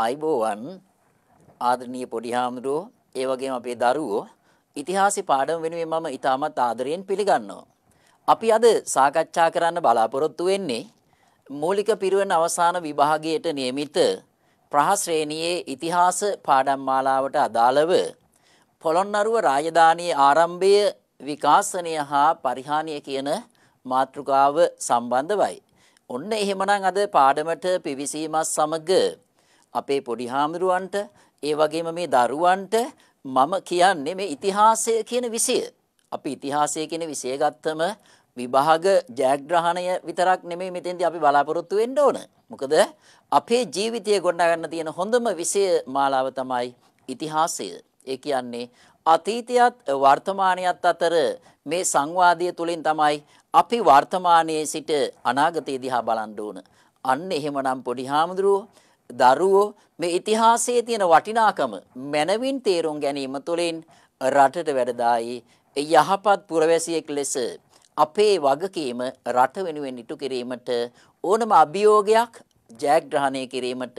ආයිබෝවන් ආදරණීය පොඩි හාමුදුරුවෝ ඒ වගේම අපේ දරුවෝ ඉතිහාසය පාඩම වෙනුවෙන් මම ඉතාමත් ආදරයෙන් පිළිගන්නවා. අපි අද සාකච්ඡා කරන්න බලාපොරොත්තු වෙන්නේ මූලික පිරුවන් අවසාන විභාගයට නියමිත ප්‍රහශ්‍රේණියේ ඉතිහාස පාඩම් මාලාවට අදාළව පොළොන්නරුව රාජධානී ආරම්භය විකාශනය හා පරිහානිය කියන මාතෘකාව සම්බන්ධවයි. ඔන්න එහෙමනම් අද පාඩමට පිවිසීමත් සමග අපේ පොඩි හාමුදුරුවන්ට ඒ වගේම මේ දරුවන්ට මම කියන්නේ මේ ඉතිහාසය කියන විෂය. අපි ඉතිහාසය කියන විෂය ගත්තම විභාග ජයග්‍රහණය විතරක් නෙමෙයි මෙතෙන්දී අපි බලාපොරොත්තු වෙන්න ඕන. මොකද අපේ ජීවිතය ගොඩනගා ගන්න තියෙන හොඳම විෂය මාලාව තමයි ඉතිහාසය. ඒ කියන්නේ අතීතයත් වර්තමානයත් අතර මේ සංවාදය තුළින් තමයි අපි වර්තමානයේ සිට අනාගතය දිහා බලන්න ඕන. අන්න එහෙමනම් පොඩි හාමුදුරුවෝ දරුවෝ මේ ඉතිහාසයේ තියෙන වටිනාකම මනවින් තේරුම් ගැනීම තුළින් රටට වැඩදායි යහපත් පුරවැසියෙක් ලෙස අපේ වගකීම රට වෙනුවෙන් ඉටු කිරීමට ඕනම අභියෝගයක් ජයග්‍රහණය කිරීමට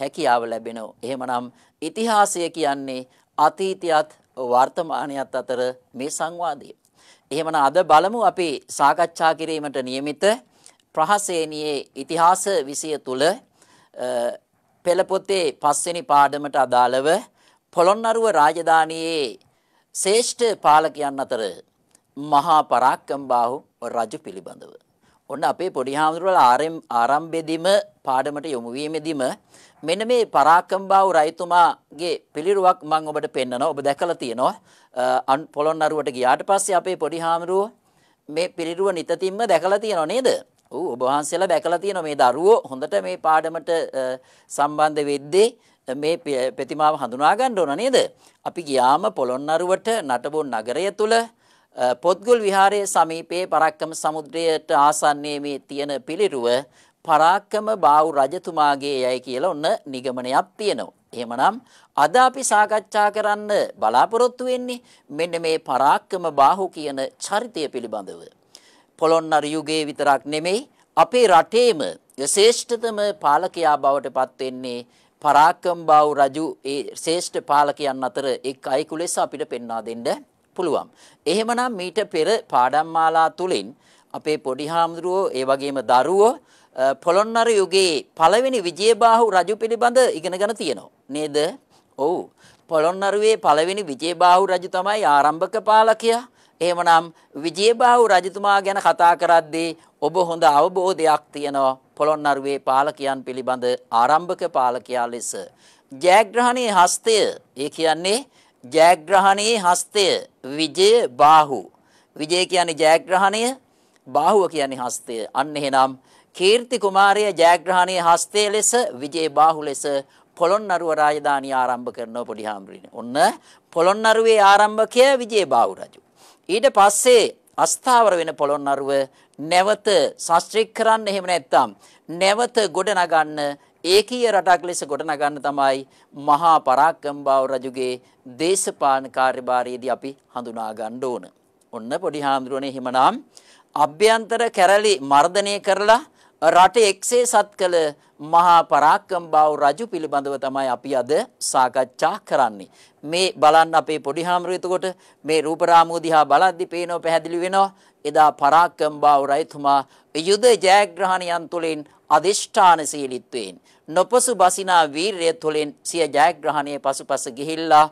හැකියාව ලැබෙනවා. එහෙමනම් ඉතිහාසය කියන්නේ අතීතයත් වර්තමානයත් අතර මේ සංවාදය. එහෙමනම් අද බලමු අපි සාකච්ඡා කිරීමට નિયમિત ප්‍රහසේනියේ ඉතිහාස විෂය තුල පෙළපොතේ පස්වෙනි පාඩමට අදාළව පොළොන්නරුව රාජධානියේ ශ්‍රේෂ්ඨ පාලකයන් අතර මහා පරාක්කම්බාහු රජු පිළිබඳව. ඔන්න අපේ පොඩි හාමුදුරුවල ආරම්භෙදිම පාඩමට යොමු වීමෙදිම මෙන්න මේ පරාක්කම්බාහු රජතුමාගේ පිළිරුවක් මම ඔබට පෙන්නනවා. ඔබ දැකලා තියෙනවා. පොළොන්නරුවට ගියාට පස්සේ අපේ පොඩි හාමුදුරුවෝ මේ පිළිරුව නිතතිම්ම දැකලා තියෙනව නේද? ඔව් ඔබ වහන්සේලා දැකලා තියෙනවා මේ දරුවෝ හොඳට මේ පාඩමට සම්බන්ධ වෙද්දී මේ ප්‍රතිමාව හඳුනා ගන්න ඕන නේද? අපි ගියාම පොළොන්නරුවට නටබුන් නගරය තුල පොත්ගුල් විහාරයේ සමීපයේ පරාක්‍රම සමුද්‍රයට ආසන්නයේ මේ තියෙන පිළිරුව පරාක්‍රම බාහු රජතුමාගේ යයි කියලා ඔන්න නිගමනයක් තියෙනවා. එහෙමනම් අද අපි සාකච්ඡා කරන්න බලාපොරොත්තු වෙන්නේ මෙන්න මේ පරාක්‍රම බාහු කියන චරිතය පිළිබඳව. පොළොන්නරු යුගයේ විතරක් නෙමෙයි අපේ රටේම ශ්‍රේෂ්ඨතම පාලකයා බවට පත් වෙන්නේ පරාක්‍රමබාහු රජු ඒ ශ්‍රේෂ්ඨ පාලකයන් අතර එක් අයෙකු ලෙස අපිට පෙන්වා දෙන්න පුළුවන්. එහෙමනම් මීට පෙර පාඩම් මාලා තුලින් අපේ පොඩි හාමුදුරුවෝ ඒ වගේම දරුවෝ පොළොන්නරු යුගයේ පළවෙනි විජයබාහු රජු පිළිබඳ ඉගෙනගෙන තියෙනවා. නේද? ඔව්. පොළොන්නරුවේ පළවෙනි විජයබාහු රජු තමයි ආරම්භක පාලකයා. එහෙමනම් විජේබාහු රජතුමා ගැන කතා කරද්දී ඔබ හොඳ අවබෝධයක් තියෙනවා පොළොන්නරුවේ පාලකයන් පිළිබඳ ආරම්භක පාලකයා ලෙස. ජයග්‍රහණයේ හස්තය ඒ කියන්නේ ජයග්‍රහණයේ හස්තය විජය බාහු. විජය කියන්නේ ජයග්‍රහණය බාහුව කියන්නේ හස්තය. අන්න එහෙනම් කීර්ති කුමාරය ජයග්‍රහණයේ හස්තය ලෙස විජේ බාහු ලෙස පොළොන්නරුව රාජධානිය ආරම්භ කරනවා පොඩි හාමුදුරනේ. ඔන්න පොළොන්නරුවේ ආරම්භකය විජේ බාහු රජු. ඊට පස්සේ අස්ථාවර වෙන පොළොන්නරුව නැවත සස්ත්‍රික් කරන්න එහෙම නැත්තම් නැවත ගොඩනගන්න ඒකීය රටක් ලෙස ගොඩනගන්න තමයි මහා පරාක්‍රමබාහු රජුගේ දේශපාලන කාර්යභාරයේදී අපි හඳුනා ගන්න ඕන. ඔන්න පොඩි හාමුදුරනේ එහෙමනම් අභ්‍යන්තර කැරලි මර්ධනය කරලා රට එක්සේ සත් කළ මහා පරාක්කම්බාව රජු පිළිබඳව තමයි අපි අද සාකච්ඡා කරන්නේ. මේ බලන්න අපේ පොඩි හාමුදුරුවෝට මේ රූපරාමෝ දිහා බලද්දි පේනව පැහැදිලි වෙනවා. එදා පරාක්කම්බාව රජතුමා යුද ජයග්‍රහණයන් තුලින් අදිෂ්ඨානශීලීත්වයෙන් නොපසු බසිනා වීරය තුලින් සිය ජයග්‍රහණයේ පසුපස ගිහිල්ලා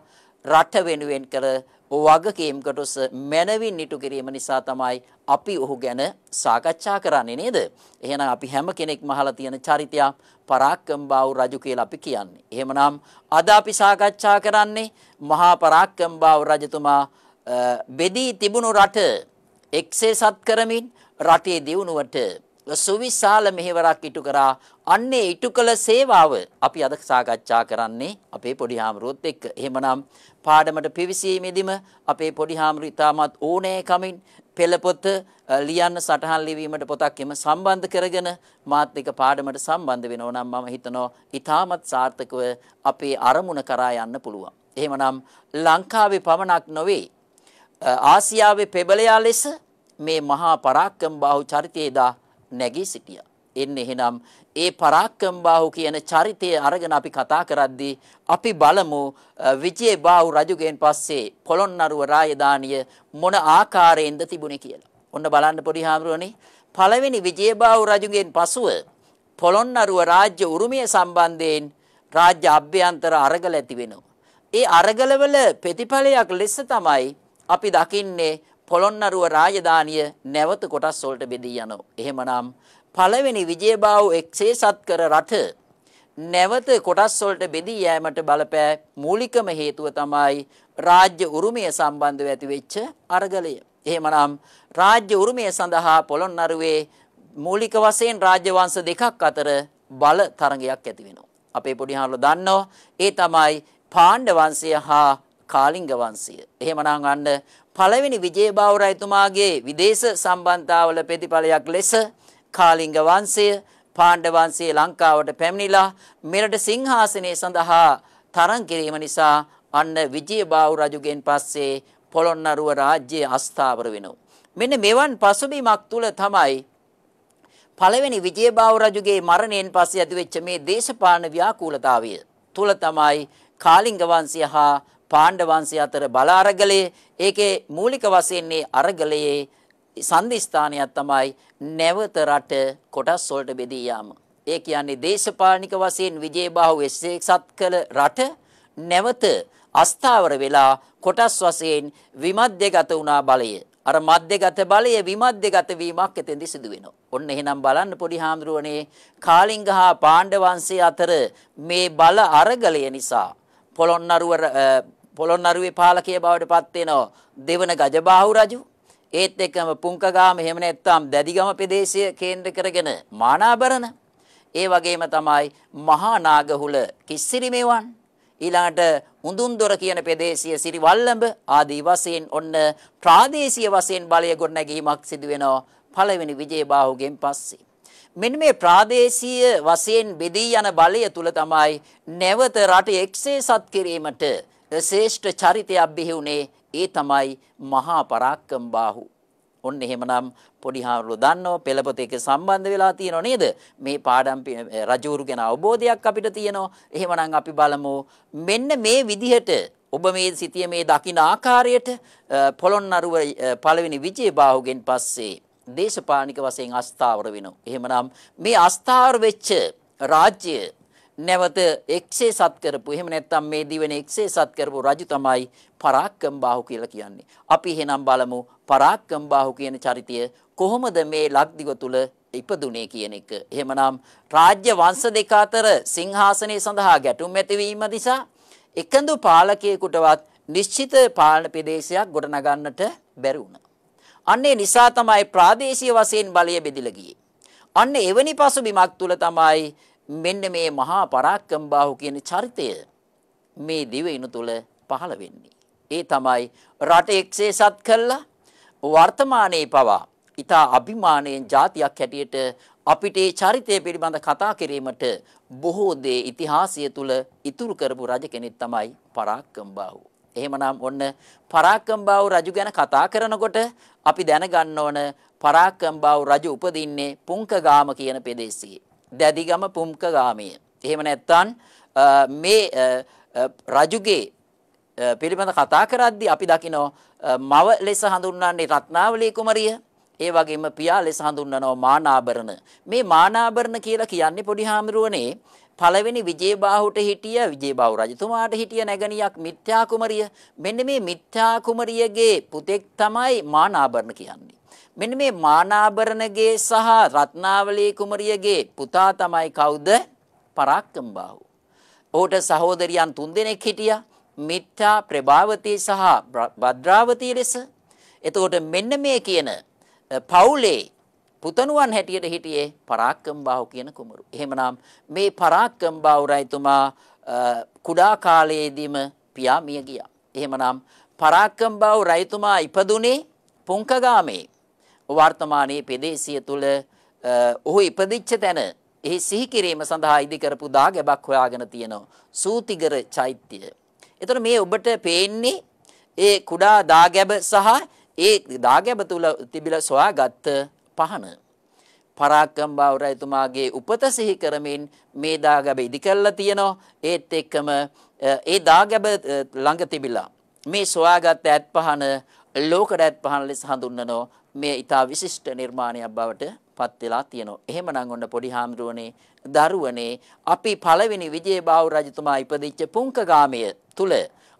රට වෙනුවෙන් කළ වගකීම්කටොස මැනවින් ඉටු කිරීම නිසා තමයි අපි ඔහු ගැන සාකච්ඡා කරන්නේ නේද? එහෙනම් අපි හැම කෙනෙක්ම අහලා තියෙන චරිතය පරාක්‍රමබාහු රජු කියලා අපි කියන්නේ. එහෙමනම් අද අපි සාකච්ඡා කරන්නේ මහා පරාක්‍රමබාහු රජතුමා බෙදී තිබුණු රට එක්සේසත් කරමින් රටේ දියුණුවට සුවිශාල මෙහෙවරක් ඉටු කරා අන්නේ ඉටු කළ සේවාව අපි අද සාකච්ඡා කරන්නේ අපේ පොඩි හාමුදුරුවොත් එක්ක. එහෙමනම් පාඩමට පිවිසීමේදීම අපේ පොඩි හාමුදුරු ඉතාමත් ඕනෑකමින් පෙළපොත ලියන්න සටහන් ලිවීමට පොතක් එම සම්බන්ධ කරගෙන මාත් එක්ක පාඩමට සම්බන්ධ වෙනවා නම් මම හිතනවා ඉතාමත් සාර්ථකව අපේ අරමුණ කරා යන්න පුළුවන්. එහෙමනම් ලංකාවේ පමණක් නොවේ ආසියාවේ පෙබලයා ලෙස මේ මහා පරාක්‍රමබාහු චරිතයේදා නැගී සිටියා. එන්න එහෙනම් ඒ පරාක්‍රම බාහු කියන චරිතය අරගෙන අපි කතා කරද්දී අපි බලමු විජේ බාහු රජුගෙන් පස්සේ පොළොන්නරුව රාජධානිය මොන ආකාරයෙන්ද තිබුණේ කියලා. ඔන්න බලන්න පොඩි හාමුදුරනේ පළවෙනි විජේ බාහු රජුගෙන් පසුව පොළොන්නරුව රාජ්‍ය උරුමය සම්බන්ධයෙන් රාජ්‍ය අභ්‍යන්තර අරගල ඇති වෙනවා. ඒ අරගලවල ප්‍රතිඵලයක් ලෙස තමයි අපි දකින්නේ පොළොන්නරුව රාජධානිය නැවත කොටස් වලට බෙදී යනවා. එහෙමනම් පළවෙනි විජයබාහු එක්සේසත් කර රට නැවත කොටස් වලට බෙදී යෑමට බලපෑ මූලිකම හේතුව තමයි රාජ්‍ය උරුමය සම්බන්ධව ඇති වෙච්ච අරගලය. එහෙමනම් රාජ්‍ය උරුමය සඳහා පොළොන්නරුවේ මූලික වශයෙන් රාජ්‍ය වංශ දෙකක් අතර බල තරගයක් ඇති වෙනවා. අපේ පොඩි හාමුදුරුවෝ දන්නවා ඒ තමයි පාණ්ඩ වංශය හා කාලිංග වංශය. එහෙමනම් අන්න පළවෙනි විජයබාහු රජතුමාගේ විදේශ සම්බන්ධතාවල ප්‍රතිඵලයක් ලෙස කාලිංග වංශය, පාණ්ඩ වංශය ලංකාවට පැමිණිලා මෙරට සිංහාසනය සඳහා තරම් කිරීම නිසා අන්න විජයබාහු රජුගෙන් පස්සේ පොළොන්නරුව රාජ්‍යය අස්ථාවර වෙනවා. මෙන්න මෙවන් පසුබිමක් තුල තමයි පළවෙනි විජයබාහු රජුගේ මරණයෙන් පස්සේ ඇතිවෙච්ච මේ දේශපාලන ව්‍යාකූලතාවය තුල තමයි කාලිංග වංශය හා පාණ්ඩ වංශය අතර බල අරගලයේ ඒකේ මූලික වශයෙන් අරගලයේ සංධිස්ථානයක් තමයි නැවත රට කොටස් වලට බෙදී යාම. ඒ කියන්නේ දේශපාලනික වශයෙන් විජේබාහු එක්සත් කළ රට නැවත අස්ථාවර වෙලා කොටස් වශයෙන් විමධ්‍යගත වුණා බලය. අර මධ්‍යගත බලය විමධ්‍යගත වීමක් එතෙන්දි සිදු වෙනවා. ඔන්න එහෙනම් බලන්න පොඩි හාමුදුරුවනේ කාලිංග හා පාණ්ඩ වංශය අතර මේ බල අරගලය නිසා පොළොන්නරුව පොළොන්නරුවේ පාලකය බවට පත් වෙනවා දෙවන ගජබාහු රජු. ඒත් එක්කම පුංකගාම එහෙම නැත්නම් දැදිගම ප්‍රදේශය කේන්ද්‍ර කරගෙන මානාබරණ ඒ වගේම තමයි මහා නාගහුල කිස්සිරිමෙවන් ඊළාට උඳුන්දොර කියන ප්‍රදේශීය සිරිවල්ලඹ ආදී වශයෙන් ඔන්න ප්‍රාදේශීය වශයෙන් බලය ගොඩනැගීමක් සිදු වෙනවා පළවෙනි විජේබාහුගෙන් පස්සේ මෙන්න මේ ප්‍රාදේශීය වශයෙන් බෙදී යන බලය තුල තමයි නැවත රට එක්සේසත් කිරීමට ශ්‍රේෂ්ඨ චරිතයක් බිහි වුණේ ඒ තමයි මහා පරාක්කම් බාහු. ඔන්න එහෙමනම් පොඩි හාමුදුරුවෝ දන්නව පෙළපොත එක සම්බන්ධ වෙලා තියෙනව නේද? මේ පාඩම් රජවරු ගැන අවබෝධයක් අපිට තියෙනවා. එහෙමනම් අපි බලමු මෙන්න මේ විදිහට ඔබ මේ සිටිය මේ දකින ආකාරයට පොළොන්නරුව පළවෙනි විජේබාහුගෙන් පස්සේ දේශපාලනික වශයෙන් අස්ථාවර වෙනවා. එහෙමනම් මේ අස්ථාවර වෙච්ච රාජ්‍ය නැවත එක්සේ සත් කරපු එහෙම නැත්නම් මේ දිවෙන එක්සේ සත් කරපු රජු තමයි පරාක්කම් බාහු කියලා කියන්නේ. අපි එහෙනම් බලමු පරාක්කම් බාහු කියන චරිතය කොහොමද මේ ලක්දිව තුල ඉපදුනේ කියන එක. එහෙමනම් රාජ්‍ය වංශ දෙක අතර සිංහාසනය සඳහා ගැටුම් ඇතිවීම නිසා එකඳු පාලකයෙකුටවත් නිශ්චිත පාලන ප්‍රදේශයක් ගොඩනගන්නට බැරි වුණා. අන්නේ නිසා තමයි ප්‍රාදේශීය වශයෙන් බලය බෙදිලා ගියේ. අන්න එවැනි පසුබිමක් තුල තමයි මෙන්න මේ මහා පරාක්කම්බාහු කියන චරිතය මේ දිවයිනු තුල පහළ වෙන්නේ. ඒ තමයි රට එක්සේසත් කළා වර්තමානයේ පවා ඉතා අභිමානයෙන් ජාතියක් හැටියට අපිට ඒ චරිතය පිළිබඳ කතා කිරීමට බොහෝ දේ ඉතිහාසය තුල ඉතුරු කරපු රජ කෙනෙක් තමයි පරාක්කම්බාහු. එහෙමනම් ඔන්න පරාක්කම්බාහු රජු ගැන කතා කරනකොට අපි දැනගන්න ඕන පරාක්කම්බාහු රජු උපදින්නේ පුංකගාම කියන පෙදෙසියේ. දැදිගම පුම්කගාමී. එහෙම නැත්නම් මේ රජුගේ පිළිබඳ කතා කරද්දී අපි දකිනෝ මව ලෙස හඳුන්වන්නේ රත්නාවලී කුමරිය. ඒ වගේම පියා ලෙස හඳුන්වනවා මානාභරණ. මේ මානාභරණ කියලා කියන්නේ පොඩි හාමුදුරුවනේ පළවෙනි විජේබාහුට හිටිය විජේබාහු රජතුමාට හිටිය නැගණියක් මිත්‍යා කුමරිය. මෙන්න මේ මිත්‍යා කුමරියගේ පුතෙක් තමයි මානාභරණ කියන්නේ. මෙන්න මේ මානාභරණගේ සහ රත්නාවලී කුමරියගේ පුතා තමයි කවුද? පරාක්කම්බාහු. ඔහුට සහෝදරියන් තුන්දෙනෙක් හිටියා. මිත්‍යා ප්‍රභාවතී සහ භද්‍රාවතී ලෙස. එතකොට මෙන්න මේ කියන පවුලේ පුතණුවන් හැටියට හිටියේ පරාක්කම්බාහු කියන කුමරු. එහෙමනම් මේ පරාක්කම්බාහු රජතුමා කුඩා කාලයේදීම පියා මිය ගියා. එහෙමනම් පරාක්කම්බාහු රජතුමා ඉපදුනේ පුංකගාමේ වර්තමානයේ පෙදේසිය තුල ඔහු ඉපදිච්ච තැන එහි සිහි කිරීම සඳහා ඉදි කරපු දා ගැබක් හොයාගෙන තියෙනවා. සූතිගර චෛත්‍ය. එතකොට මේ ඔබට පේන්නේ ඒ කුඩා දා ගැබ සහ ඒ දා ගැබ තුල තිබිලා සොයාගත් පහන. පරාක්‍රම බාවර එතුමාගේ උපත සිහි කරමින් මේ දා ගැබ ඉදි කළා තියෙනවා. ඒත් එක්කම ඒ දා ගැබ ළඟ තිබිලා මේ සොයාගත් ඇත් පහන ලෝකඩත් පහන ලෙස හඳුන්වනවා මේ ඊටා විශිෂ්ට නිර්මාණයක් බවට පත් වෙලා තියෙනවා. එහෙමනම් ඔන්න පොඩි හාමුදුරනේ දරුවනේ අපි පළවෙනි විජේබාහු රජතුමා ඉපදිච්ච පුංකගාමය තුල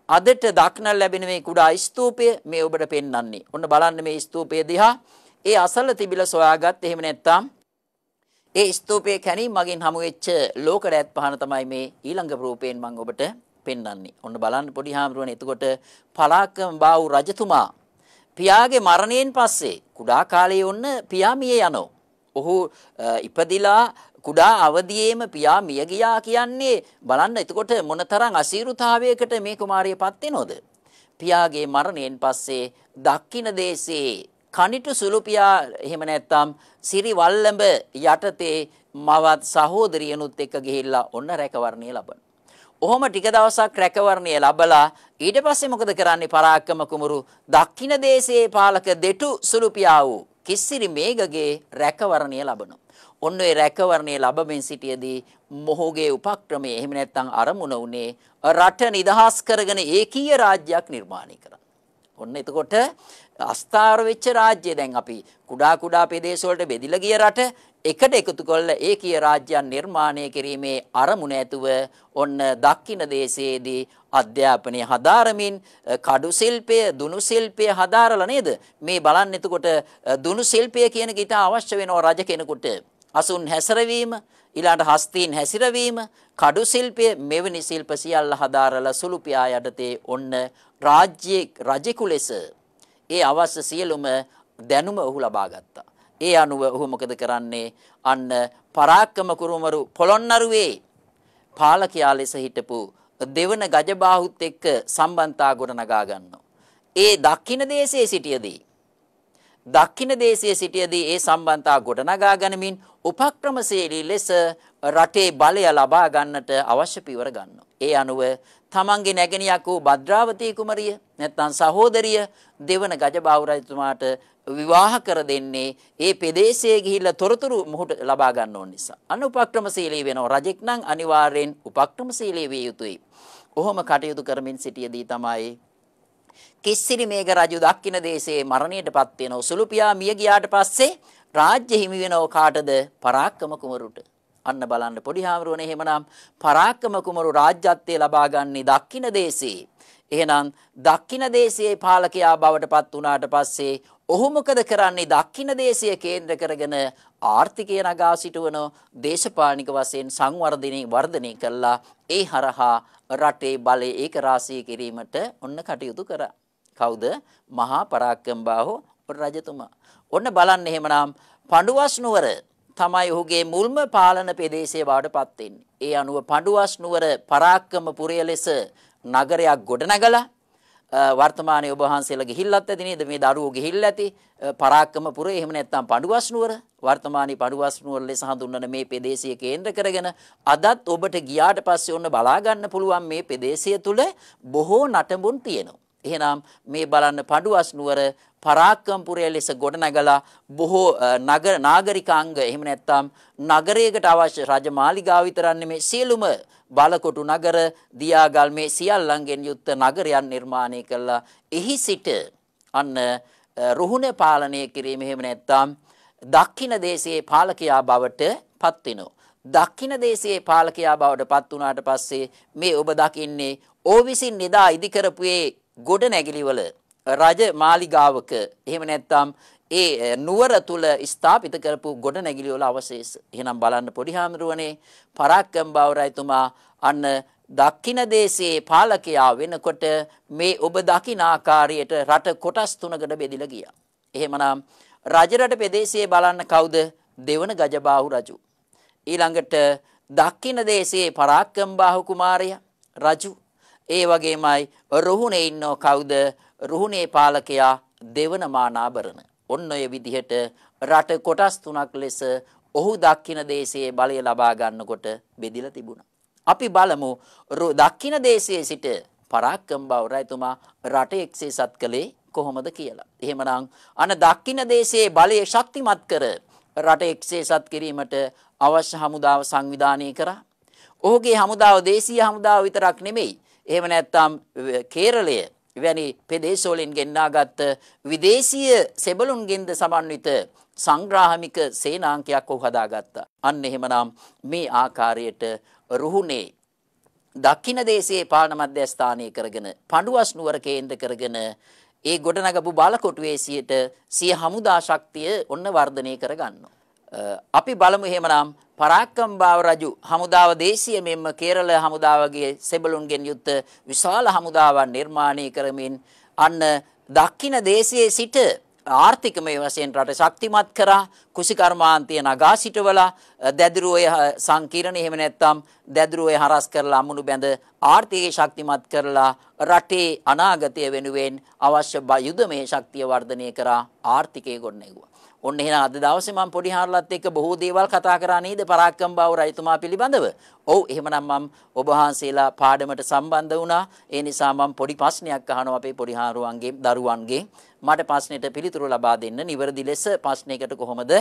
අදට දක්න ලැබෙන මේ කුඩා ස්තූපය මේ ඔබට පෙන්වන්නේ. ඔන්න බලන්න මේ ස්තූපය දිහා. ඒ අසල තිබිලා සොයාගත් එහෙම නැත්නම් ඒ ස්තූපයේ කැණීම් මගින් හමු වෙච්ච ලෝකරැත් පහන තමයි මේ ඊළඟ රූපයෙන් මම ඔබට පෙන්වන්නේ. ඔන්න බලන්න පොඩි හාමුදුරනේ. එතකොට පලාකම් බාහු රජතුමා පියාගේ මරණයෙන් පස්සේ කුඩා කාලයේ ඔන්න පියා මිය යනවා. ඔහු ඉපදිලා කුඩා අවදියේම පියා මිය ගියා කියන්නේ බලන්න එතකොට මොනතරම් අසීරුතාවයකට මේ කුමාරියපත් වෙනවද? පියාගේ මරණයෙන් පස්සේ දක්ෂින දේශයේ කනිටු සුළු පියා එහෙම නැත්නම් සිරි වල්ලඹ යටතේ මවත් සහෝදරියනුත් එක්ක ගිහිල්ලා ඔන්න රැකවරණය ලබන ඔහොම ටික දවසක් රැකවරණය ලැබලා ඊට පස්සේ මොකද කරන්නේ පරාක්‍රම කුමරු දක්ෂින දේශයේ පාලක දෙටු සුළුපියා වූ කිස්සිරි මේගගේ රැකවරණය ලැබනවා. ඔන්න ඒ රැකවරණය ලැබමින් සිටියේදී මොහුගේ උපක්‍රමයේ එහෙම නැත්නම් අරමුණ උනේ රට නිදහස් කරගෙන ඒකීය රාජ්‍යයක් නිර්මාණය කරන්න. ඔන්න එතකොට අස්ථාර වෙච්ච රාජ්‍ය දැන් අපි කුඩා කුඩා ප්‍රදේශ වලට බෙදිලා ගිය රට එකට එකතු කරලා ඒ කිය රාජ්‍යයන් නිර්මාණය කිරීමේ අරමුණ ඇතුව ඔන්න දක්ෂින දේශයේදී අධ්‍යාපනය හදාරමින් කඩු ශිල්පය දුනු ශිල්පය හදාරලා නේද මේ බලන්න එතකොට දුනු ශිල්පය කියන එක ඉතා අවශ්‍ය වෙනවා රජ කෙනෙකුට අසුන් හැසිරවීම ඊළාට හස්තීන් හැසිරවීම කඩු ශිල්පය මෙවැනි ශිල්ප සියල්ල හදාරලා සුළු පියා යටතේ ඔන්න රාජ්‍ය රජෙකු ලෙස ඒ අවශ්‍ය සියලුම දැනුම ඔහු ලබා ගත්තා. ඒ අනුව ඔහු මොකද කරන්නේ? අන්න පරාක්‍රම කුරුමරු පොළොන්නරුවේ පාලකයා ලෙස හිටපු දෙවන ගජබාහුත් එක්ක සම්බන්තා ගොඩනගා ගන්නවා. ඒ දක්ෂින දේශයේ සිටියදී දක්ෂින දේශයේ සිටියදී ඒ සම්බන්තා ගොඩනගා ගනිමින් උපක්‍රමශීලී ලෙස රටේ බලය ලබා ගන්නට අවශ්‍ය පියවර ගන්නවා. ඒ අනුව තමන්ගේ නැගණියක් වූ භද්‍රාවතී කුමරිය නැත්නම් සහෝදරිය දෙවන ගජබාහු රජතුමාට විවාහ කර දෙන්නේ ඒ ප්‍රදේශයේ ගිහිල්ලා තොරතුරු මොහුට ලබා ගන්න ඕන නිසා. අන්න උපක්‍රමශීලී වෙනවා. රජෙක් නම් අනිවාර්යෙන් උපක්‍රමශීලී විය යුතුයි. ඔහොම කටයුතු කරමින් සිටියදී තමයි කිස්සිරි මේඝ රජු දක්ෂින දේශයේ මරණයටපත් වෙන සුළු පියා මිය ගියාට පස්සේ රාජ්‍ය හිමි වෙනව කාටද? පරාක්‍රම කුමරුට. අන්න බලන්න පොඩි හාමුදුරනේ එහෙමනම් පරාක්‍රම කුමරු රාජ්‍යත්වය ලබා ගන්නේ දක්ෂින දේශයේ. එහෙනම් දක්ෂින දේශයේ පාලකයා බවට පත් වුණාට පස්සේ ඔහු මොකද කරන්නේ දක්ෂින දේශය කේන්ද්‍ර කරගෙන ආර්ථිකය නගා සිටවන දේශපාලනික වශයෙන් සංවර්ධනය වර්ධනය කළා ඒ හරහා රටේ බලය ඒකරාශී කිරීමට ඔන්න කටයුතු කරා කවුද මහා පරාක්‍රමබාහු රජතුමා ඔන්න බලන්න එහෙමනම් පඬුවස් නුවර තමයි ඔහුගේ මුල්ම පාලන ප්‍රදේශය බවට පත් වෙන්නේ. ඒ අනුව පඬුවස් නුවර පරාක්‍රම පුරය ලෙස නගරයක් ගොඩනගලා වර්තමානයේ ඔබ වහන්සේලා ගිහිල්ලත් ඇති නේද මේ දරුවෝ ගිහිල්ලා ඇති පරාක්‍රමපුර එහෙම නැත්නම් පඬුවස් නුවර වර්තමානයේ පඬුවස් නුවර ලෙස හඳුන්වන මේ ප්‍රදේශය කේන්ද්‍ර කරගෙන අදත් ඔබට ගියාට පස්සේ ඔන්න බලා ගන්න පුළුවන් මේ ප්‍රදේශය තුල බොහෝ නටඹුන් තියෙනවා එහෙනම් මේ බලන්න පඬුවස් නුවර පරාක්‍රමපුරය ලෙස ගොඩනගලා බොහෝ නගර නාගරිකාංග එහෙම නැත්නම් නගරයකට අවශ්‍ය රජමාලිගාව විතරක් නෙමේ සියලුම බලකොටු නගර දියාගල් මේ සියල්ලන්ගෙන් යුක්ත නගරයන් නිර්මාණය කළා. එහි සිට අන්න රුහුණ පාලනය කිරීම එහෙම නැත්නම් දක්ෂින දේශයේ පාලකයා බවට පත් වෙනවා. දක්ෂින දේශයේ පාලකයා බවට පත් වුණාට පස්සේ මේ ඔබ දකින්නේ ඕවිසින් නිදා ඉදි කරපුවේ ගොඩ නැගිලිවල රජ මාලිගාවක එහෙම නැත්නම් ඒ නුවර තුල ස්ථාපිත කරපු ගොඩනැගිලි වල අවශේෂ. එහෙනම් බලන්න පොඩි හාමුදුරුවනේ පරාක්‍රම බාවරයිතුමා අන්න දක්ෂින දේශයේ පාලකයා වෙනකොට මේ ඔබ දකින ආකාරයට රට කොටස් තුනකට බෙදිලා ගියා. එහෙමනම් රජරට ප්‍රදේශයේ බලන්න කවුද? දෙවන ගජබාහු රජු. ඊළඟට දක්ෂින දේශයේ පරාක්‍රම බාහු කුමාරයා රජු. ඒ වගේමයි රුහුණේ ඉන්නව කවුද? රුහුණේ පාලකයා දෙවන මානාබරණ. ඔන්න ඔය විදිහට රට කොටස් තුනක් ලෙස ඔහු දක්ෂින දේශයේ බලය ලබා ගන්නකොට බෙදිලා තිබුණා. අපි බලමු දක්ෂින දේශයේ සිට පරාක්‍රම බව රජතුමා රට එක්සේසත් කළේ කොහොමද කියලා. එහෙමනම් අන දක්ෂින දේශයේ බලය ශක්තිමත් කර රට එක්සේසත් කිරීමට අවශ්‍ය හමුදාව සංවිධානය කරා. ඔහුගේ හමුදාව දේශීය හමුදාව විතරක් නෙමෙයි. එහෙම නැත්නම් කේරළයේ එවැනි පෙදේශවලින් ගෙන්නාගත් විදේශීය සෙබළුන්ගෙන්ද සමන්විත සංග්‍රාහමික සේනාංකයක් ඔහු හදාගත්තා. අන්න එහෙමනම් මේ ආකාරයට රුහුණේ දක්ෂිණ දේශයේ පාලන මධ්‍යස්ථානය කරගෙන පඬුවස් නුවර කේන්ද්‍ර කරගෙන ඒ ගොඩනගපු බාලකොටුවේ සියට සිය හමුදා ශක්තිය ඔන්න වර්ධනය කරගන්නවා. අපි බලමු එහෙමනම් පරාක්කම්බාව රජු හමුදාව දේශීය මෙන්ම කේරළ හමුදාවගේ සෙබළුන්ගෙන් යුත් විශාල හමුදාවන් නිර්මාණය කරමින් අන්න දක්ෂින දේශයේ සිට ආර්ථිකමය වශයෙන් රට ශක්තිමත් කරා කුසිකර්මාන්තය නගා සිටවලා දැදිරුවය සංකීර්ණ එහෙම නැත්නම් දැදිරුවය හරස් කරලා අමුණු බැඳ ආර්ථිකය ශක්තිමත් කරලා රටේ අනාගතය වෙනුවෙන් අවශ්‍ය යුදමය ශක්තිය වර්ධනය කරා ආර්ථිකය ගොඩනැගුවා ඔන්න එහෙනම් අද දවසේ මම පොඩි හාරලත් එක්ක බොහෝ දේවල් කතා කරා නේද පරාක්‍රම බාහු රජතුමා පිළිබඳව. ඔව් එහෙමනම් මම ඔබ වහන්සේලා පාඩමට සම්බන්ධ වුණා. ඒ නිසා මම පොඩි ප්‍රශ්නයක් අහනවා අපේ පොඩි හාරුවන්ගේ දරුවන්ගේ. මට ප්‍රශ්නෙට පිළිතුරු ලබා දෙන්න නිවැරදි ලෙස ප්‍රශ්නයකට කොහොමද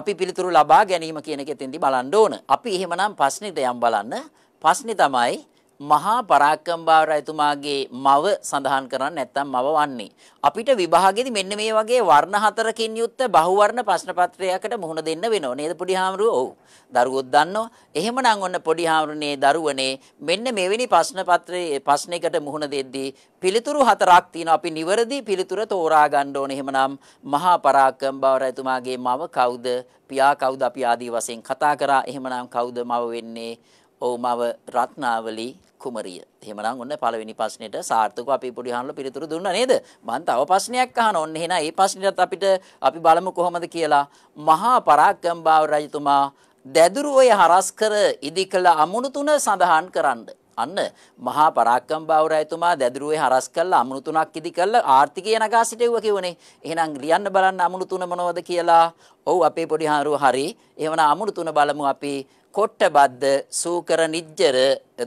අපි පිළිතුරු ලබා ගැනීම කියන එක එතෙන්දී බලන්න ඕන. අපි එහෙමනම් ප්‍රශ්නෙට යම් බලන්න. ප්‍රශ්නේ තමයි මහා පරාක්‍රමබාහු රජතුමාගේ මව සඳහන් කරන්නේ නැත්නම් මව වන්නේ. අපිට විභාගෙදි මෙන්න මේ වගේ වර්ණ හතරකින් යුක්ත බහුවර්ණ ප්‍රශ්න පත්‍රයකට මුහුණ දෙන්න වෙනව නේද පොඩි හාමුදුරුවෝ? ඔව්. දරුවොත් දන්නවා. එහෙමනම් ඔන්න පොඩි හාමුදුරනේ දරුවනේ මෙන්න මෙවැනි ප්‍රශ්න පත්‍රයේ ප්‍රශ්නයකට මුහුණ දෙද්දී පිළිතුරු හතරක් තියෙනවා. අපි නිවැරදි පිළිතුර තෝරා ගන්න ඕනේ. එහෙමනම් මහා පරාක්‍රමබාහු රජතුමාගේ මව කවුද? පියා කවුද? අපි ආදී වශයෙන් කතා කරා. එහෙමනම් කවුද මව වෙන්නේ? ඔව් මව රත්නාවලි කුමරිය. එහෙමනම් ඔන්න පළවෙනි ප්‍රශ්නෙට සාර්ථකව අපි පොඩි හාමුදුරුවෝ පිළිතුරු දුන්නා නේද? මම තව ප්‍රශ්නයක් අහන ඕන්න එහෙනම් ඒ ප්‍රශ්නෙටත් අපිට අපි බලමු කොහොමද කියලා. මහා පරාක්‍රමබාහු රජතුමා දැදුරු ඔය හරස් කර ඉදි කළ අමුණු තුන සඳහන් කරන්න. අන්න මහා පරාක්‍රමබාහු රජතුමා දැදුරුවේ හරස් කළ අමුණු තුනක් ඉදි කළ ආර්ථිකය නගා සිටෙව්වා කියවනේ. එහෙනම් ලියන්න බලන්න අමුණු තුන මොනවද කියලා. ඔව් අපේ පොඩි හාමුදුරුවෝ හරි. එහෙමනම් අමුණු තුන බලමු අපි කොට්ටබද්ද සූකර නිජ්ජර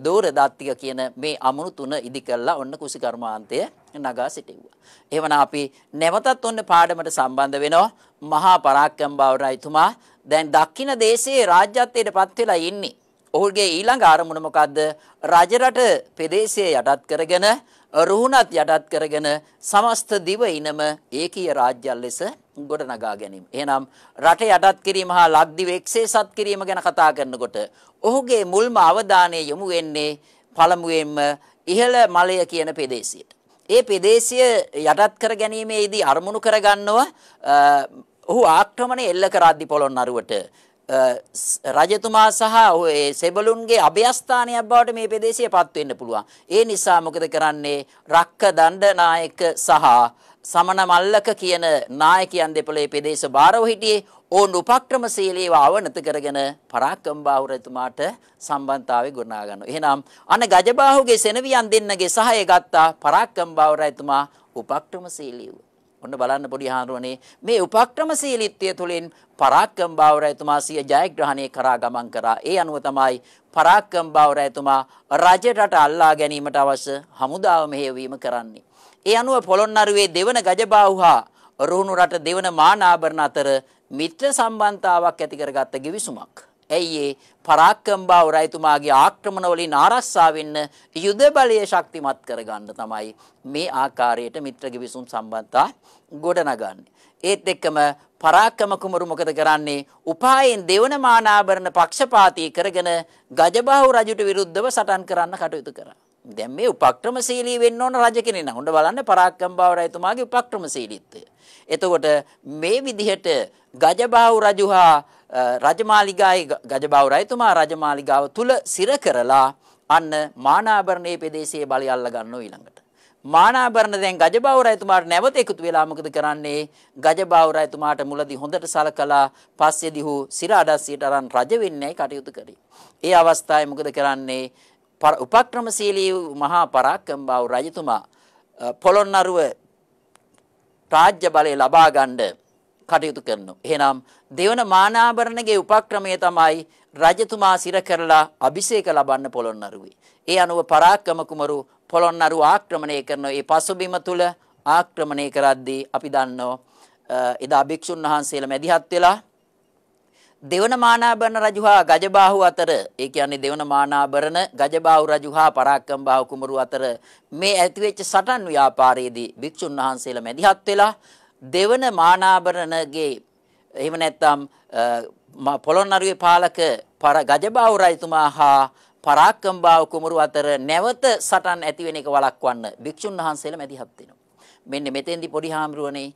දෝරදත්තික කියන මේ අමුණු තුන ඉදි කළා ඔන්න කුසි කර්මාන්තය නගා සිටිව්වා. එහෙමනම් අපි නැවතත් ඔන්න පාඩමට සම්බන්ධ වෙනවා මහා පරාක්‍රම බවරයිතුමා දැන් දක්ෂින දේශයේ රාජ්‍යත්වයට පත් වෙලා ඉන්නේ. ඔහුගේ ඊළඟ ආරමුණ මොකද්ද? රජරට ප්‍රදේශය යටත් කරගෙන රුහුණත් යටත් කරගෙන සමස්ත දිවයිනම ඒකීය රාජ්‍යයක් ලෙස ගොඩනගා ගැනීම. එහෙනම් රට යටත් කිරීම හා ලක්දිව එක්සේසත් කිරීම ගැන කතා කරනකොට ඔහුගේ මුල්ම අවධානය යොමු වෙන්නේ පළමුවෙන්ම ඉහළ මලය කියන ප්‍රදේශයට. ඒ ප්‍රදේශය යටත් කර ගැනීමේදී අරමුණු කරගන්නව ඔහු ආක්‍රමණය එල්ල කරද්දි පොළොන්නරුවට රජතුමා සහ ඒ සෙබළුන්ගේ අභ්‍යස්ථානයක් බවට මේ ප්‍රදේශය පත් වෙන්න පුළුවන්. ඒ නිසා මොකද කරන්නේ රක්ක දණ්ඩනායක සහ සමන මල්ලක කියන නායකයන් දෙපළේ පෙදේශ භාරව හිටියේ ඕන් උපක්‍රමශීලීව අවනත කරගෙන පරාක්‍රම බාහුරතුමාට සම්බන්ධතාවය ගොනා ගන්නවා. එහෙනම් අන ගජබාහුගේ සෙනවියන් දෙන්නගේ සහාය ගත්තා පරාක්‍රම බාහුරතුමා උපක්‍රමශීලීව. ඔන්න බලන්න පොඩි හාරුවනේ මේ උපක්‍රමශීලීත්වය තුළින් පරාක්‍රම බාහුරතුමා සිය ජයග්‍රහණය කරා ගමන් කරා. ඒ අනුව තමයි පරාක්‍රම බාහුරතුමා රජරට අල්ලා ගැනීමට අවශ්‍ය හමුදාව මෙහෙයවීම කරන්නේ. ඒ අනුව පොළොන්නරුවේ දෙවන ගජබාහු හා රුහුණු රට දෙවන මානාභරණ අතර මිත්‍ර සම්බන්ධතාවක් ඇති කරගත්ත ගිවිසුමක්. ඇයි ඒ පරාක්‍රමබාහු රජතුමාගේ ආක්‍රමණ වලින් ආරක්ෂා වෙන්න යුද බලය ශක්තිමත් කරගන්න තමයි මේ ආකාරයට මිත්‍ර ගිවිසුම් සම්බන්ධතා ගොඩනගන්නේ. ඒත් එක්කම පරාක්‍රම කුමරු මොකද කරන්නේ? උපායෙන් දෙවන මානාභරණ පක්ෂපාතී කරගෙන ගජබාහු රජුට විරුද්ධව සටන් කරන්න කටයුතු කරා. දැන් මේ උපක්‍රමශීලී වෙන්න ඕන රජ කෙනෙක් නම්. ඔන්න බලන්න පරාක්‍රමබාහු රජතුමාගේ උපක්‍රමශීලීත්වය. එතකොට මේ විදිහට ගජබාහු රජුහා රජමාලිගායි ගජබාහු රජතුමා රජමාලිගාව තුල සිර කරලා අන්න මානාභරණයේ ප්‍රදේශයේ බලය අල්ල ගන්නෝ ඊළඟට. මානාභරණ දැන් ගජබාහු රජතුමාට නැවත එකතු වෙලා මොකද කරන්නේ? ගජබාහු රජතුමාට මුලදී හොඳට සලකලා පස්සේදී හු සිර අඩස්සියට අරන් රජ වෙන්නයි කටයුතු කරේ. ඒ අවස්ථාවේ මොකද කරන්නේ? උපක්‍රමශීලී මහා පරාක්‍රමබාහු රජතුමා පොළොන්නරුව රාජ්‍ය බලය ලබා ගන්න කටයුතු කරනවා. එහෙනම් දෙවන මානාභරණගේ උපක්‍රමය තමයි රජතුමා සිර කරලා අභිෂේක ලබන්න පොළොන්නරුවේ. ඒ අනුව පරාක්‍රම කුමරු පොළොන්නරුව ආක්‍රමණය කරනවා. ඒ පසුබිම තුල ආක්‍රමණය කරද්දී අපි දන්නවා එදා භික්ෂුන් වහන්සේලා මැදිහත් වෙලා දෙවන මානාභරණ රජු හා ගජබාහු අතර ඒ කියන්නේ දෙවන මානාභරණ ගජබාහු රජු හා පරාක්‍රමබාහු කුමරු අතර මේ ඇතිවෙච්ච සටන් ව්‍යාපාරයේදී භික්ෂුන් වහන්සේලා මැදිහත් වෙලා දෙවන මානාභරණගේ එහෙම නැත්නම් පොළොන්නරුවේ පාලක පර ගජබාහු රජතුමා හා පරාක්‍රමබාහු කුමරු අතර නැවත සටන් ඇති වෙන එක වළක්වන්න භික්ෂුන් වහන්සේලා මැදිහත් වෙනවා මෙන්න මෙතෙන්දී පොඩි හාමුදුරනේ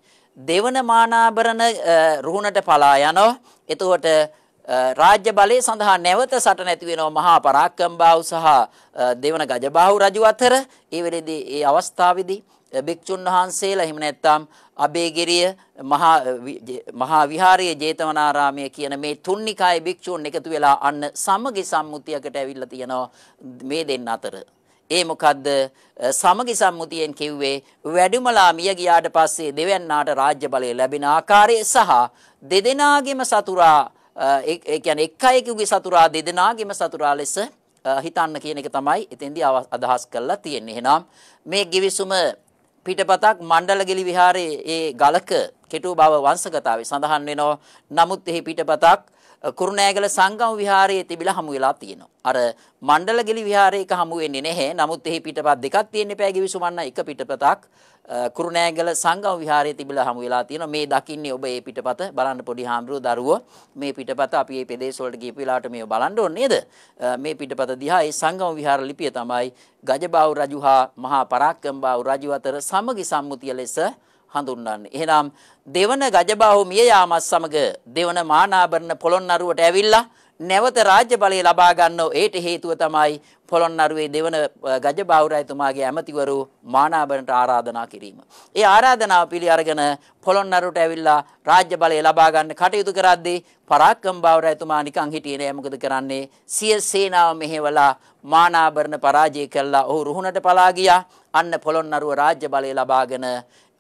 දෙවන මානාභරණ රුහුණට පලා යනවා. එතකොට රාජ්‍ය බලය සඳහා නැවත සටන ඇති වෙනවා මහා පරාක්‍රමබාහු සහ දෙවන ගජබාහු රජු අතර. ඒ වෙලේදී ඒ අවස්ථාවේදී භික්ෂුන් වහන්සේලා එහෙම නැත්නම් අබේගිරිය මහා මහා විහාරයේ ජේතවනාරාමය කියන මේ තුන්නිකායේ භික්ෂුන් එකතු වෙලා අන්න සමගි සම්මුතියකට ඇවිල්ලා තියෙනවා මේ දෙන්න අතර. ඒ මොකද්ද සමගි සම්මුතියෙන් කිව්වේ වැඩිමලා මිය ගියාට පස්සේ දෙවැන්නාට රාජ්‍ය බලය ලැබෙන ආකාරය සහ දෙදෙනාගේම සතුරා ඒ කියන්නේ එක් අයෙකුගේ සතුරා දෙදෙනාගේම සතුරා ලෙස හිතන්න කියන එක තමයි එතෙන්දී අදහස් කරලා තියෙන්නේ. එහෙනම් මේ ගිවිසුම පිටපතක් මණ්ඩලගිලි විහාරයේ ඒ ගලක කෙටුව බව වංශකතාවේ සඳහන් වෙනවා. නමුත් එහි පිටපතක් කුරුණෑගල සංගම් විහාරයේ තිබිලා හමු වෙලා තියෙනවා. අර මණ්ඩලගිලි විහාරයක හමු වෙන්නේ නැහැ. නමුත් එහි පිටපත් දෙකක් තියෙන පෑ ගිවිසුමන්න එක පිටපතක් කුරුණෑගල සංගම් විහාරයේ තිබිලා හමු වෙලා තියෙනවා. මේ දකින්නේ ඔබ මේ පිටපත බලන්න පොඩි හාමුදුරුවෝ දරුවෝ මේ පිටපත අපි මේ ප්‍රදේශ වලට ගිහපු වෙලාවට මේව බලන්න ඕනේ නේද? මේ පිටපත දිහා ඒ සංගම් විහාර ලිපිය තමයි ගජබාහු රජු හා මහා පරාක්‍රමබාහු රජු අතර සමගි සම්මුතිය ලෙස හඳුන්වන්නේ. එහෙනම් දෙවන ගජබාහු මිය යාමත් සමග දෙවන මානාබරණ පොළොන්නරුවට ඇවිල්ලා නැවත රාජ්‍ය බලය ලබා ගන්නෝ ඒට හේතුව තමයි පොළොන්නරුවේ දෙවන ගජබාහු රජතුමාගේ ඇමතිවරු මානාබරණට ආරාධනා කිරීම. ඒ ආරාධනාව පිළි අරගෙන පොළොන්නරුවට ඇවිල්ලා රාජ්‍ය බලය ලබා ගන්න කටයුතු කරද්දී පරාක්‍රම බාහු රජතුමා නිකන් හිටියේ නෑ මොකද කරන්නේ? සිය සේනාව මෙහෙवला මානාබරණ පරාජය කළා. ඔහු රුහුණට පලා ගියා. අන්න පොළොන්නරුව රාජ්‍ය බලය ලබාගෙන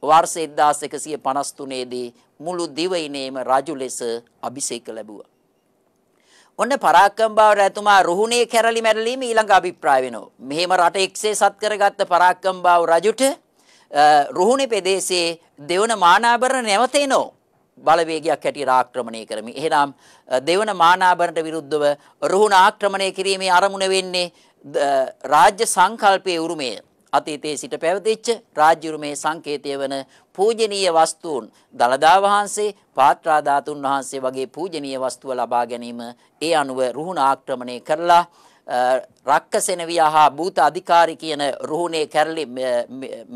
වර්ෂ 1153 දී මුළු දිවයිනේම රජු ලෙස අභිෂේක ලැබුවා. ඔන්න පරාක්‍රමබාහු රජතුමා රුහුණේ කැරලි මැරලීම ඊළඟ අභිප්‍රාය වෙනවා. මෙහෙම රට එක්සේ සත් කරගත්ත පරාක්‍රමබාහු රජුට රුහුණේ ප්‍රදේශයේ දෙවන මානාභරණ නැවත එනවා. බලවේගයක් හැටියට ආක්‍රමණය කරමි. එහෙනම් දෙවන මානාභරණට විරුද්ධව රුහුණ ආක්‍රමණය කිරීමේ අරමුණ වෙන්නේ රාජ්‍ය සංකල්පයේ උරුමය. අතීතයේ සිට පැවතිච්ච රාජ්‍යුරුමේ සංකේතය වන පූජනීය වස්තුන් දලදා වහන්සේ පාත්‍රා ධාතුන් වහන්සේ වගේ පූජනීය වස්තුව ලබා ගැනීම ඒ අනුව රුහුණ ආක්‍රමණය කරලා රක්කසෙනවියා හා භූත අධිකාරී කියන රුහුණේ කැරලි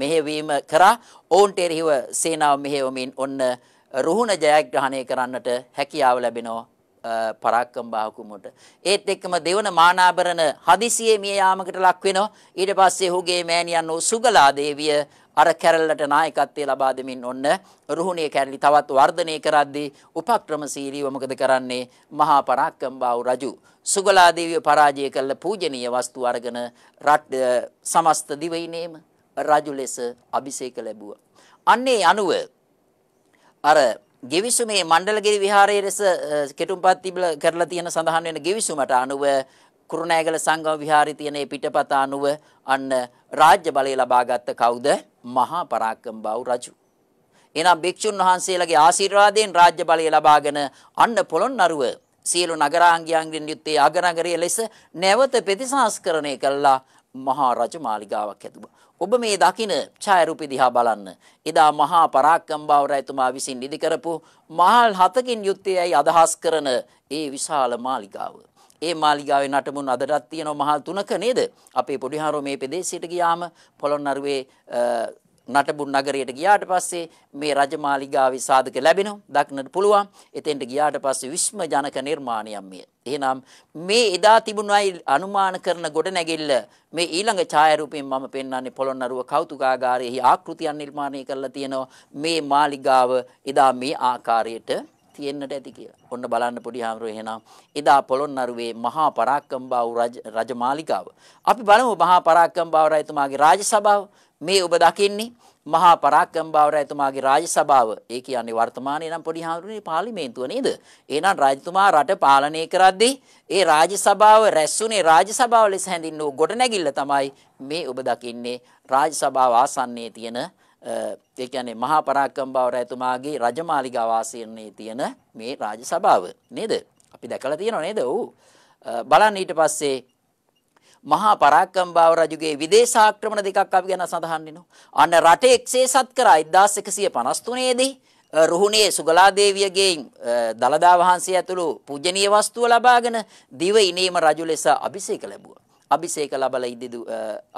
මෙහෙවීම කරා ඔවුන්ට එරෙහිව සේනාව මෙහෙවමින් ඔන්න රුහුණ ජයග්‍රහණය කරන්නට හැකියාව ලැබෙනවා පරාක්කම් බාහුකුමට. ඒත් එක්කම දෙවන මානාබරණ හදිසියේ මිය යාමකට ලක් වෙනවා. ඊට පස්සේ ඔහුගේ මෑණියන් වූ සුගලා දේවිය අර කැරල්ලට නායකත්වය ලබා දෙමින් ඔන්න රුහුණිය කැරලි තවත් වර්ධනය කරද්දී උපක්‍රමශීලීව මොකද කරන්නේ? මහා පරාක්කම් බාහු රජු සුගලා දේවිය පරාජය කළ පූජනීය වස්තු අරගෙන රට සමස්ත දිවයිනේම රජු ලෙස අභිෂේක ලැබුවා. අන්නේ අනුව අර ගිවිසුමේ මණ්ඩලගිරි විහාරයේ ලෙස කෙටුම්පත් තිබිලා කරලා තියෙන සඳහන් වෙන ගිවිසුමට අනුව කුරුණෑගල සංගම විහාරයේ තියෙන මේ පිටපත අනුව අන්න රාජ්‍ය බලය ලබාගත් කවුද? මහා පරාක්‍රම බාහු රජු. එනම් භික්ෂුන් වහන්සේලාගේ ආශිර්වාදයෙන් රාජ්‍ය බලය ලබාගෙන අන්න පොළොන්නරුව සියලු නගරාංගයන්ගෙන් යුත්තේ අගනගරය ලෙස නැවත ප්‍රතිසංස්කරණය කළා මහා රජ මාලිගාවක් ඇතුවා. ඔබ මේ දකින ඡායරූපී දිහා බලන්න. එදා මහා පරාක්‍රමබාව රජතුමා විසින් ඉදි කරපු මහල් හතකින් යුක්තයයි අදහස් කරන ඒ විශාල මාලිගාව. ඒ මාලිගාවේ නටමුන් අදටත් තියෙනවා මහල් තුනක නේද? අපේ පොඩිහාරෝ මේ ප්‍රදේශයට ගියාම පොළොන්නරුවේ නටබුන් නගරයට ගියාට පස්සේ මේ රජමාලිගාවේ සාධක ලැබෙනවා දක්නට පුළුවන්. එතෙන්ට ගියාට පස්සේ විශ්මජනක නිර්මාණයක් මේ. එහෙනම් මේ එදා තිබුණයි අනුමාන කරන ගොඩ නැගිල්ල මේ ඊළඟ ඡායාරූපයෙන් මම පෙන්වන්නේ පොළොන්නරුව කෞතුකාගාරයේහි ආකෘතියක් නිර්මාණය කරලා තියෙනවා. මේ මාලිගාව එදා මේ ආකාරයට තියෙන්නට ඇති කියලා. ඔන්න බලන්න පොඩි හාමුදුරුවෝ එහෙනම් එදා පොළොන්නරුවේ මහා පරාක්‍රමබාහු රජ රජමාලිගාව. අපි බලමු මහා පරාක්‍රමබාහු රජතුමාගේ රාජසභාව. මේ ඔබ දකින්නේ මහා පරාක්‍රම බවර එතුමාගේ රාජසභාව. ඒ කියන්නේ වර්තමානයේ නම් පොඩි හාමුදුරනේ පාර්ලිමේන්තුව නේද? එහෙනම් රාජතුමා රට පාලනය කරද්දී ඒ රාජසභාව රැස්ුනේ රාජසභාව ලෙස හැඳින්න ඕ ගොඩනැගිල්ල තමයි මේ ඔබ දකින්නේ රාජසභාව ආසන්නයේ තියෙන ඒ කියන්නේ මහා පරාක්‍රම බවර එතුමාගේ රජමාලිගාව ආසන්නයේ තියෙන මේ රාජසභාව නේද? අපි දැකලා තියෙනව නේද? ඔව්. බලන්න ඊට පස්සේ මහා පරාක්‍රමබාහු රජුගේ විදේශාක්‍රමණ දෙකක් අපි ගැන සඳහන් වෙනවා. අන්න රටේ එක්සේසත් කර 1153 දී රුහුණේ සුගලා දේවියගේ දලදා වහන්සේ ඇතුළු පූජනීය වස්තුව ලබාගෙන දිව ඉනීම රජු ලෙස අභිෂේක ලැබුවා. අභිෂේක ලබලා ඉදිදු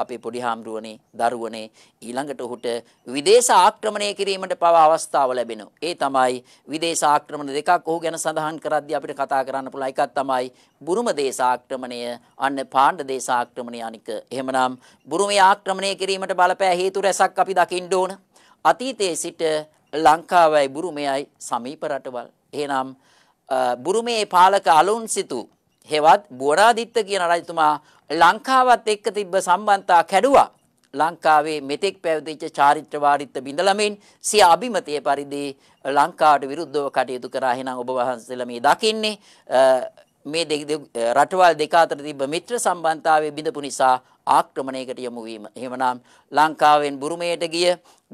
අපේ පොඩි හාමුදුරනේ දරුවනේ ඊළඟට ඔහුට විදේශ ආක්‍රමණය කිරීමට පවා අවස්ථාව ලැබෙනවා. ඒ තමයි විදේශ ආක්‍රමණ දෙකක් ඔහු ගැන සඳහන් කරද්දී අපිට කතා කරන්න පුළුවන් එකක් තමයි බුරුම දේශ ආක්‍රමණය අන්න පාණ්ඩ දේශ ආක්‍රමණය අනික. එහෙමනම් බුරුමේ ආක්‍රමණය කිරීමට බලපෑ හේතු රැසක් අපි දකින්න ඕන. අතීතයේ සිට ලංකාවයි බුරුමයයි සමීප රටවල්. එහෙනම් බුරුමේ පාලක අලුන්සිතු හෙවත් බුවරාදිත්ත කියන රජතුමා ලංකාවත් එක්ක තිබ්බ සම්බන්තා කැඩුවා. ලංකාවේ මෙතෙක් පැවතිච්ච චාරිත්‍ර වාරිත්‍ර බිඳලමින් සිය අභිමතයේ පරිදි ලංකාවට විරුද්ධව කටයුතු කරා එහෙනම් ඔබ වහන්සේලා මේ දකින්නේ මේ රටවල් දෙක අතර තිබ්බ මිත්‍ර සම්බන්ධතාවයේ බිඳපු නිසා ආක්‍රමණයකට යොමු වීම. එහෙමනම් ලංකාවෙන් බුරුමයට ගිය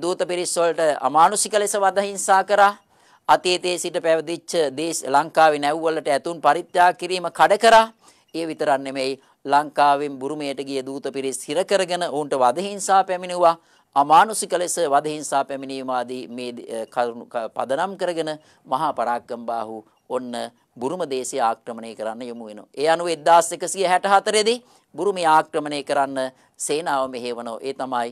දූත පිරිස් වලට අමානුෂික ලෙස වදහිංසා කරා. අතීතයේ සිට පැවතිච්ච දේශ ලංකාවේ නැව් වලට ඇතුන් පරිත්‍යාග කිරීම කඩ කරා. ඒ විතරක් නෙමෙයි ලංකාවෙන් බුරුමයට ගිය දූත පිරිස් හිර කරගෙන ඔවුන්ට වදහිංසා පැමිණුවා අමානුෂික ලෙස වදහිංසා පැමිණීම ආදී මේ පදනම් කරගෙන මහා පරාක්‍රමබාහු ඔන්න බුරුම දේශය ආක්‍රමණය කරන්න යොමු වෙනවා. ඒ අනුව 1164 දී බුරුමේ ආක්‍රමණය කරන්න සේනාව මෙහෙවනවා. ඒ තමයි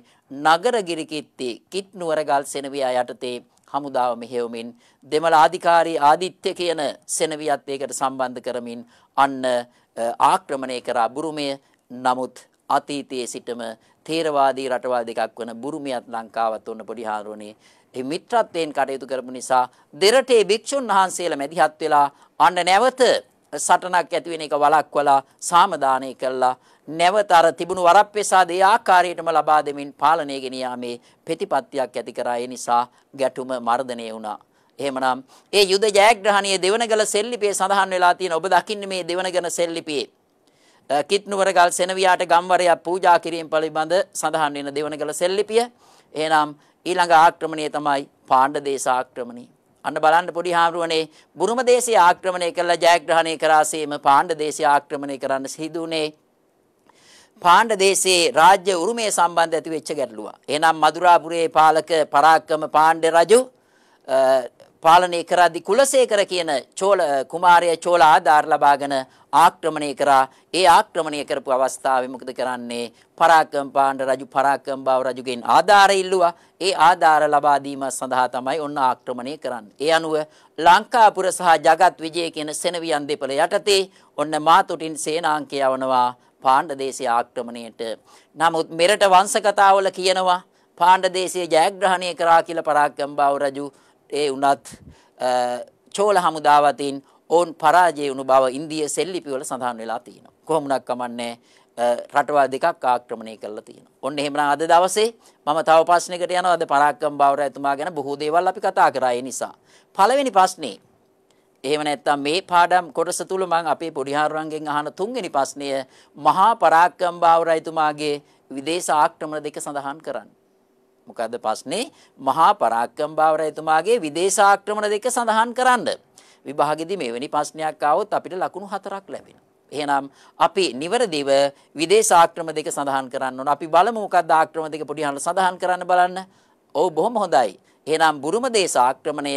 නගරගිරි කිත්ති කිත් නුවරගල් සෙනවියා යටතේ හමුදාව මෙහෙවමින් දෙමළ අධිකාරී ආදිත්‍ය කියන සෙනවියත් ඒකට සම්බන්ධ කරමින් අන්න ආක්‍රමණය කරා බුරුමය නමුත් අතීතයේ සිටම තේරවාදී රටවල් දෙකක් වන බුරුමියත් ලංකාවත් ඔන්න පොඩි හාරුවනේ ඒ මිත්‍රත්වයෙන් කටයුතු කරපු නිසා දෙරටේ භික්ෂුන් වහන්සේලා මැදිහත් වෙලා අන්න නැවත සටනක් ඇති වෙන එක වළක්වලා සාමදානය කළා නැවත අර තිබුණු වරප්‍රසාද ඒ ආකාරයටම ලබා දෙමින් පාලනය ගෙන යාමේ ප්‍රතිපත්තියක් ඇති කරා ඒ නිසා ගැටුම මර්ධනය වුණා එහෙමනම් ඒ යුද ජයග්‍රහණයේ දෙවනගල සෙල්ලිපියේ සඳහන් වෙලා තියෙන ඔබ දකින්නේ මේ දෙවනගල සෙල්ලිපියේ කිත්නුවරගල් සෙනවියාට ගම්වරයක් පූජා කිරීම පිළිබඳ සඳහන් වෙන දෙවනගල සෙල්ලිපිය. එහෙනම් ඊළඟ ආක්‍රමණය තමයි පාණ්ඩ දේශ ආක්‍රමණය. අන්න බලන්න පොඩි හාමුදුරනේ බුරුම දේශය ආක්‍රමණය කළා ජයග්‍රහණය කරාසේම පාණ්ඩ දේශය ආක්‍රමණය කරන්න සිදු වුණේ පාණ්ඩ දේශයේ රාජ්‍ය උරුමය සම්බන්ධ ඇති වෙච්ච ගැටලුව. එහෙනම් මදුරාපුරයේ පාලක පරාක්‍රම පාණ්ඩ රජු පාලනය කරද්දි කුලසේකර කියන චෝල කුමාරය චෝල ආධාර ලබාගෙන ආක්‍රමණය කරා. ඒ ආක්‍රමණය කරපු අවස්ථාවේ මොකද කරන්නේ? පරාක්‍රම පාණ්ඩ රජු පරාක්‍රම බාව රජුගෙන් ආධාර ඉල්ලුවා. ඒ ආධාර ලබා දීම සඳහා තමයි ඔන්න ආක්‍රමණය කරන්නේ. ඒ අනුව ලංකාපුර සහ ජගත් විජය කියන සෙනවියන් දෙපළ යටතේ ඔන්න මාතුටින් සේනාංකය යවනවා පාණ්ඩ දේශයේ ආක්‍රමණයට. නමුත් මෙරට වංශ කතාවල කියනවා පාණ්ඩ දේශයේ ජයග්‍රහණය කරා කියලා පරාක්‍රම බාව රජු ඒ වුණත් චෝල හමුදාවතින් ඔවුන් පරාජය වුණු බව ඉන්දිය සෙල්ලිපිවල සඳහන් වෙලා තියෙනවා. කොහොමුණක් කමන්නේ රටවල් දෙකක් ආක්‍රමණය කරලා තියෙනවා. ඔන්න එහෙමනම් අද දවසේ මම තව ප්‍රශ්නයකට යනවා. අද පරාක්‍රම බාවරයතුමා ගැන බොහෝ දේවල් අපි කතා කරා ඒ නිසා. පළවෙනි ප්‍රශ්නේ එහෙම නැත්නම් මේ පාඩම් කොටස තුල මම අපේ පොඩිහාරුරන්ගෙන් අහන තුන්වෙනි ප්‍රශ්නය මහා පරාක්‍රම බාවරයතුමාගේ විදේශ ආක්‍රමණ දෙක සඳහන් කරන්න. මොකද ප්‍රශ්නේ මහා පරාක්‍රම බාවරයතුමාගේ විදේශාක්‍රමණ දෙක සඳහන් කරන්න. විභාගෙදි මෙවැනි ප්‍රශ්නයක් ආවොත් අපිට ලකුණු හතරක් ලැබෙනවා. එහෙනම් අපි නිවරදිව විදේශාක්‍රම දෙක සඳහන් කරන්න ඕන. අපි බලමු මොකක්ද ආක්‍රම දෙක පොඩි සඳහන් කරන්න බලන්න. ඔව් බොහොම හොඳයි. එහෙනම් බුරුම දේශාක්‍රමණය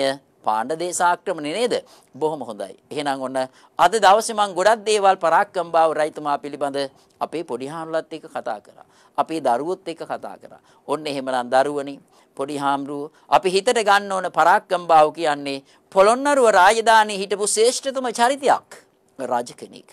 පාණ්ඩ දේශාක්‍රමණය නේද? බොහොම හොඳයි. එහෙනම් ඔන්න අද දවසේ මම ගොඩක් දේවල් පරාක්‍රම බාව රයිතුමා පිළිබඳ අපේ පොඩි හාමුදුරුවත් එක්ක කතා කරා. අපේ දරුවොත් එක්ක කතා කරා. ඔන්න එහෙමනම් දරුවනේ පොඩි හාමුදුරුව අපි හිතට ගන්න ඕන පරාක්‍රම බාව කියන්නේ පොළොන්නරුව රාජධානී හිටපු ශ්‍රේෂ්ඨතම චරිතයක් රජ කෙනෙක්.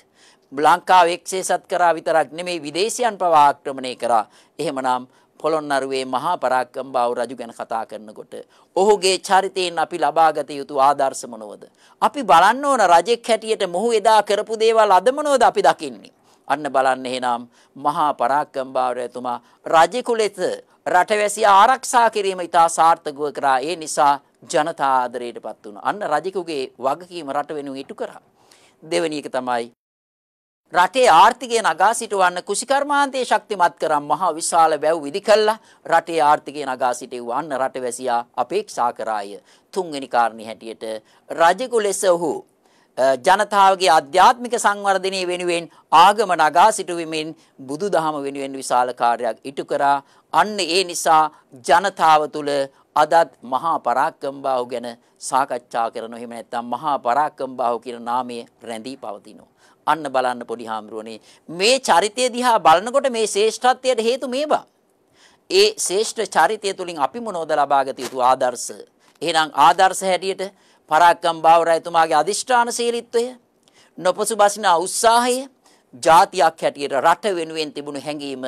ලංකාව එක්සේසත් කරා විතරක් නෙමෙයි විදේශයන් පවා ආක්‍රමණය කරා. එහෙමනම් පොළොන්නරුවේ මහා පරාක්‍රමබාහු රජු ගැන කතා කරනකොට ඔහුගේ චරිතයෙන් අපි ලබාගත යුතු ආදර්ශ මොනවද? අපි බලන්න ඕන රජෙක් හැටියට මොහු එදා කරපු දේවල් අද මොනවද අපි දකින්නේ? අන්න බලන්න එහෙනම් මහා පරාක්‍රමබාහුරයතුමා රජෙකු ලෙස රටවැසිය ආරක්ෂා කිරීම ඉතා සාර්ථකව කරා. ඒ නිසා ජනතා ආදරයටපත් වුණා. අන්න රජෙකුගේ වගකීම රට වෙනුවෙන් ඉටු කරා. දෙවෙනි එක තමයි රටේ ආර්ථිකය නගා සිටවන්න කුසිකර්මාන්තයේ ශක්තිමත් කරම් මහා විශාල වැව් විදි කළා රටේ ආර්ථිකය නගා සිටවන්න රටවැසියා අපේක්ෂා කරාය තුන්වෙනි කාරණේ හැටියට රජෙකු ලෙස ඔහු ජනතාවගේ ආධ්‍යාත්මික සංවර්ධනය වෙනුවෙන් ආගම නගා සිටුවීමෙන් බුදුදහම වෙනුවෙන් විශාල කාර්යයක් ඉටු කරා අන්න ඒ නිසා ජනතාව තුළ අදත් මහා පරාක්‍රමබාහු ගැන සාකච්ඡා කරනවා එහෙම නැත්නම් මහා පරාක්‍රමබාහු කියන නාමය රැඳී පවතිනවා අන්න බලන්න පොඩි හාමුදුරනේ මේ චරිතය දිහා බලනකොට මේ ශේෂ්ඨත්වයට හේතු මේවා. ඒ ශේෂ්ඨ චරිතය තුලින් අපි මොනෝද ලබාගත යුතු ආදර්ශ? එහෙනම් ආදර්ශ හැටියට පරාක්කම් බාවරයතුමාගේ අදිෂ්ඨාන සීලීත්වය, නොපසුබසිනා උත්සාහය, ජාතියක් හැටියට රට වෙනුවෙන් තිබුණු හැඟීම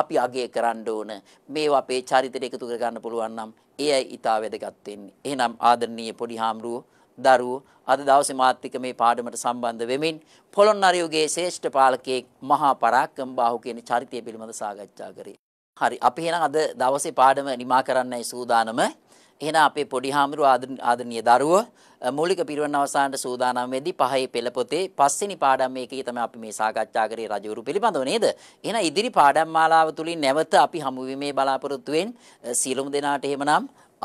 අපි අගය කරන්න ඕන. මේවා අපේ චරිතයට එකතු කරගන්න පුළුවන් නම් එයයි ඊට වැදගත් වෙන්නේ. එහෙනම් ආදරණීය පොඩි හාමුදුරුවෝ දරුවෝ අද දවසේ මාත් එක්ක මේ පාඩමට සම්බන්ධ වෙමින් පොළොන්නරුවේ ශ්‍රේෂ්ඨ පාලකයෙක් මහා පරාක්‍රම බාහු කියන චරිතය පිළිබඳ සාකච්ඡා කරේ. හරි අපි එහෙනම් අද දවසේ පාඩම නිමා කරන්නයි සූදානම. එහෙනම් අපේ පොඩි හාමුදුරුව ආදරණීය දරුවෝ මූලික පිරිවෙන් අවසානට සූදානම් වෙද්දී පහේ පෙළ පොතේ පස්වෙනි පාඩම් මේකේ තමයි අපි මේ සාකච්ඡා කරේ රජවරු පිළිබඳව නේද? එහෙනම් ඉදිරි පාඩම් මාලාව තුලින් නැවත අපි හමු වීමේ බලාපොරොත්තු වෙන්. සියලුම දෙනාට එහෙමනම්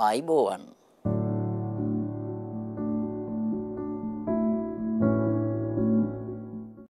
ආයිබෝවන්.